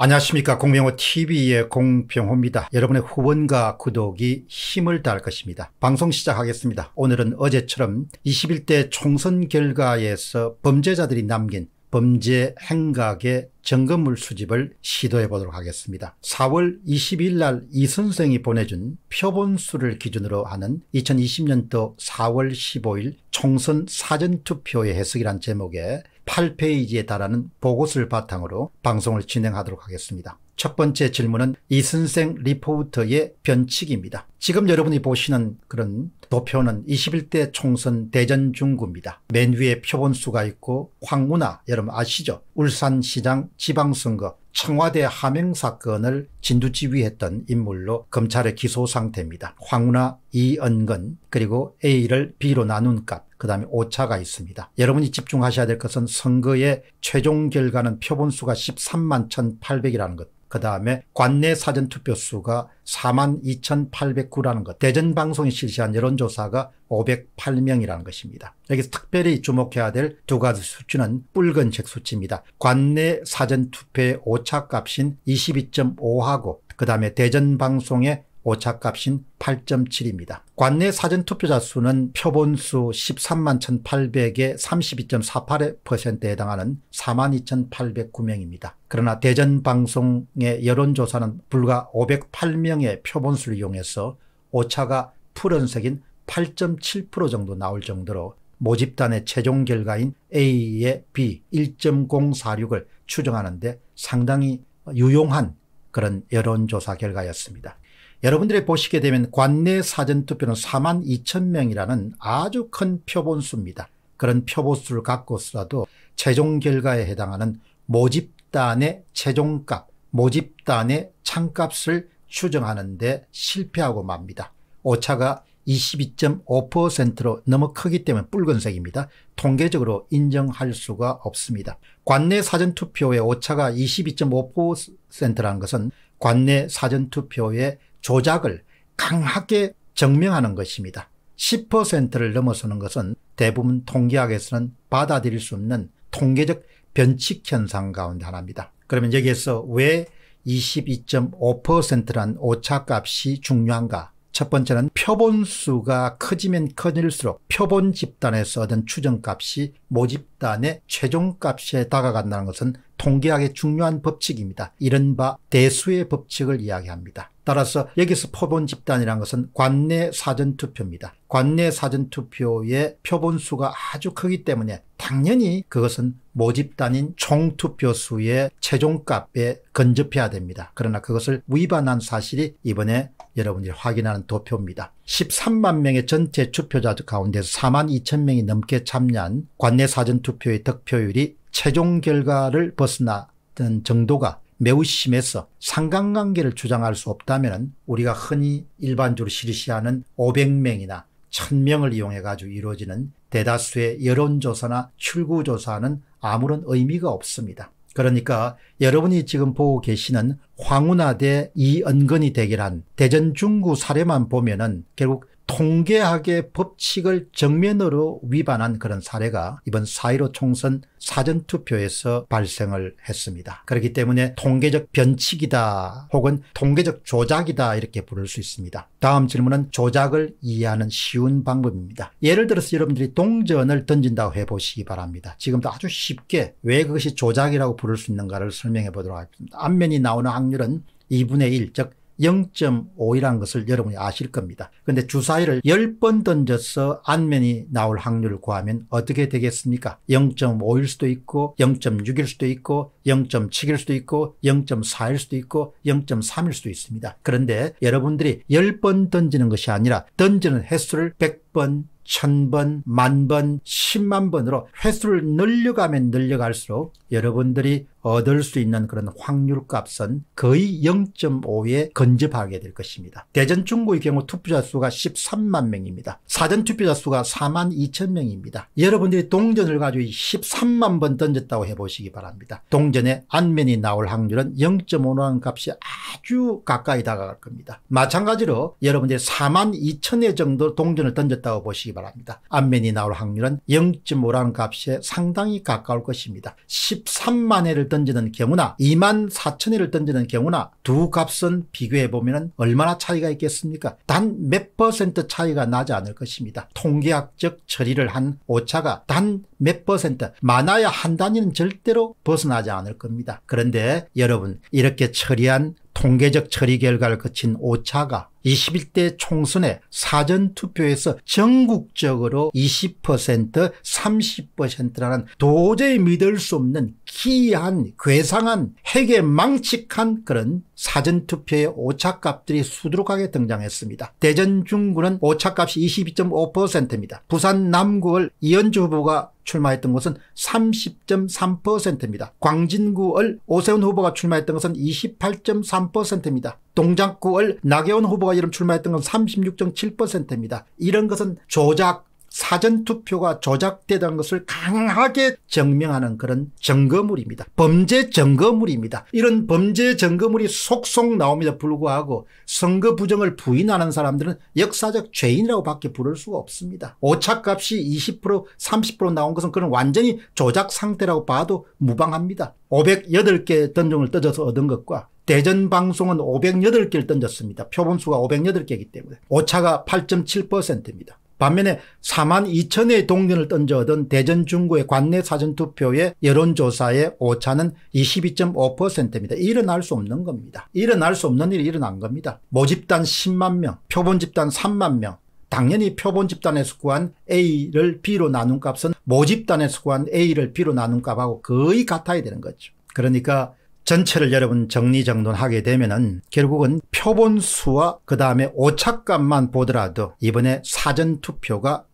안녕하십니까 공병호TV의 공병호입니다. 여러분의 후원과 구독이 힘을 다할 것입니다. 방송 시작하겠습니다. 오늘은 어제처럼 21대 총선 결과에서 범죄자들이 남긴 범죄 행각의 점검물 수집을 시도해 보도록 하겠습니다. 4월 2 0일날 이선생이 보내준 표본수를 기준으로 하는 2020년도 4월 15일 총선 사전투표의 해석이란 제목의 8페이지에 달하는 보고서를 바탕으로 방송을 진행하도록 하겠습니다. 첫 번째 질문은 이순생 리포터의 변칙입니다. 지금 여러분이 보시는 그런 도표는 21대 총선 대전 중구입니다. 맨 위에 표본수가 있고 황문화 여러분 아시죠? 울산시장 지방선거 청와대 하명 사건을 진두지휘했던 인물로 검찰의 기소 상태입니다. 황운하, 이은근 그리고 A를 B로 나눈 값, 그 다음에 오차가 있습니다. 여러분이 집중하셔야 될 것은 선거의 최종 결과는 표본수가 13만 1,800이라는 것. 그 다음에 관내 사전투표수가 42,809라는 것. 대전방송이 실시한 여론조사가 508명이라는 것입니다. 여기서 특별히 주목해야 될 두 가지 수치는 붉은색 수치입니다. 관내 사전투표의 오차값인 22.5하고 그 다음에 대전방송의 오차값인 8.7입니다. 관내 사전투표자 수는 표본수 13만 1,800에 32.48%에 해당하는 4만 2,809명입니다. 그러나 대전방송의 여론조사는 불과 508명의 표본수를 이용해서 오차가 푸른색인 8.7% 정도 나올 정도로 모집단의 최종 결과인 A의 B 1.046을 추정하는데 상당히 유용한 그런 여론조사 결과였습니다. 여러분들이 보시게 되면 관내 사전투표는 4만 2천 명이라는 아주 큰 표본수입니다. 그런 표본수를 갖고서라도 최종 결과에 해당하는 모집단의 최종값, 모집단의 창값을 추정하는데 실패하고 맙니다. 오차가 22.5%로 너무 크기 때문에 붉은색입니다. 통계적으로 인정할 수가 없습니다. 관내 사전투표의 오차가 22.5%라는 것은 관내 사전투표의 조작을 강하게 증명하는 것입니다. 10%를 넘어서는 것은 대부분 통계학에서는 받아들일 수 없는 통계적 변칙 현상 가운데 하나입니다. 그러면 여기에서 왜 22.5%란 오차값이 중요한가? 첫 번째는 표본수가 커지면 커질수록 표본 집단에서 얻은 추정값이 모집단의 최종값에 다가간다는 것은 통계학의 중요한 법칙입니다. 이른바 대수의 법칙을 이야기합니다. 따라서 여기서 표본 집단이란 것은 관내 사전투표입니다. 관내 사전투표의 표본수가 아주 크기 때문에 당연히 그것은 모집단인 총투표수의 최종값에 근접해야 됩니다. 그러나 그것을 위반한 사실이 이번에 여러분이 확인하는 도표입니다. 13만 명의 전체 투표자 가운데서 4만 2천 명이 넘게 참여한 관내 사전투표의 득표율이 최종 결과를 벗어나던 정도가 매우 심해서 상관관계를 주장할 수 없다면 우리가 흔히 일반적으로 실시하는 500명이나 1000명을 이용해 가지고 이루어지는 대다수의 여론조사나 출구조사는 아무런 의미가 없습니다. 그러니까 여러분이 지금 보고 계시는 황운하 대 이은근이 대결한 대전 중구 사례만 보면은 결국 통계학의 법칙을 정면으로 위반한 그런 사례가 이번 4.15 총선 사전투표에서 발생을 했습니다. 그렇기 때문에 통계적 변칙이다 혹은 통계적 조작이다 이렇게 부를 수 있습니다. 다음 질문은 조작을 이해하는 쉬운 방법입니다. 예를 들어서 여러분들이 동전을 던진다고 해보시기 바랍니다. 지금도 아주 쉽게 왜 그것이 조작이라고 부를 수 있는가를 설명해 보도록 하겠습니다. 앞면이 나오는 확률은 2분의 1, 즉 0.5이라는 것을 여러분이 아실 겁니다. 그런데 주사위를 10번 던져서 안면이 나올 확률을 구하면 어떻게 되겠습니까? 0.5일 수도 있고 0.6일 수도 있고 0.7일 수도 있고 0.4일 수도 있고 0.3일 수도 있습니다. 그런데 여러분들이 10번 던지는 것이 아니라 던지는 횟수를 100번 1 0 0 0번 만번, 1 0만번으로 횟수를 늘려가면 늘려갈수록 여러분들이 얻을 수 있는 그런 확률 값은 거의 0.5에 근접하게 될 것입니다. 대전 중구의 경우 투표자 수가 13만 명입니다. 사전 투표자 수가 4만 2천 명입니다. 여러분들이 동전을 가지고 13만 번 던졌다고 해보시기 바랍니다. 동전에 안면이 나올 확률은 0.5라는 값이 아주 가까이 다가갈 겁니다. 마찬가지로 여러분들이 4만 2천회 정도 동전을 던졌다고 보시기 바랍니다. 안면이 나올 확률은 0.5라는 값에 상당히 가까울 것입니다. 13만 회를 던 던지는 경우나 2만 4천 회를 던지는 경우나 두 값은 비교해보면 얼마나 차이가 있겠습니까? 단 몇 퍼센트 차이가 나지 않을 것입니다. 통계학적 처리를 한 오차가 단 몇 퍼센트 많아야 한 단위는 절대로 벗어나지 않을 겁니다. 그런데 여러분 이렇게 처리한 통계적 처리 결과를 거친 오차가 21대 총선의 사전투표에서 전국적으로 20% 30%라는 도저히 믿을 수 없는 기이한 괴상한 핵에 망측한 그런 사전투표의 오차값들이 수두룩하게 등장했습니다. 대전 중구는 오차값이 22.5%입니다. 부산 남구를 이현주 후보가 출마했던 것은 30.3%입니다. 광진구을 오세훈 후보가 출마했던 것은 28.3%입니다. 동작구을 나경원 후보가 이름 출마했던 건 36.7%입니다. 이런 것은 조작 사전투표가 조작되던 것을 강하게 증명하는 그런 증거물입니다. 범죄 증거물입니다. 이런 범죄 증거물이 속속 나옵니다. 불구하고 선거 부정을 부인하는 사람들은 역사적 죄인이라고 밖에 부를 수가 없습니다. 오차값이 20% 30% 나온 것은 그런 완전히 조작 상태라고 봐도 무방합니다. 508개 던종을 떠져서 얻은 것과 대전 방송은 508개를 던졌습니다. 표본수가 508개이기 때문에. 오차가 8.7%입니다. 반면에 4만 2천의 동전을 던져 얻은 대전 중구의 관내 사전투표의 여론조사의 오차는 22.5%입니다. 일어날 수 없는 겁니다. 일어날 수 없는 일이 일어난 겁니다. 모집단 10만 명, 표본집단 3만 명, 당연히 표본 집단에서 구한 A를 B로 나눈 값은 모집단에서 구한 A를 B로 나눈 값하고 거의 같아야 되는 거죠. 그러니까 전체를 여러분 정리정돈하게 되면은 결국은 표본수와 그 다음에 오차값만 보더라도 이번에 사전투표가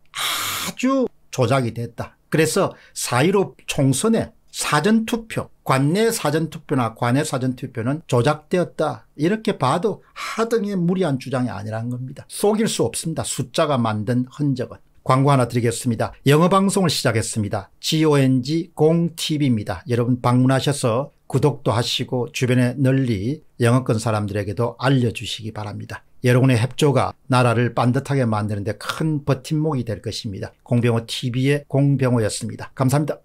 아주 조작이 됐다. 그래서 4 1 5 총선에 사전투표, 관내 사전투표나 관외 사전투표는 조작되었다. 이렇게 봐도 하등의 무리한 주장이 아니라는 겁니다. 속일 수 없습니다. 숫자가 만든 흔적은. 광고 하나 드리겠습니다. 영어 방송을 시작했습니다. GONG t v 입니다 여러분 방문하셔서 구독도 하시고 주변에 널리 영어권 사람들에게도 알려주시기 바랍니다. 여러분의 협조가 나라를 반듯하게 만드는 데 큰 버팀목이 될 것입니다. 공병호 TV의 공병호였습니다. 감사합니다.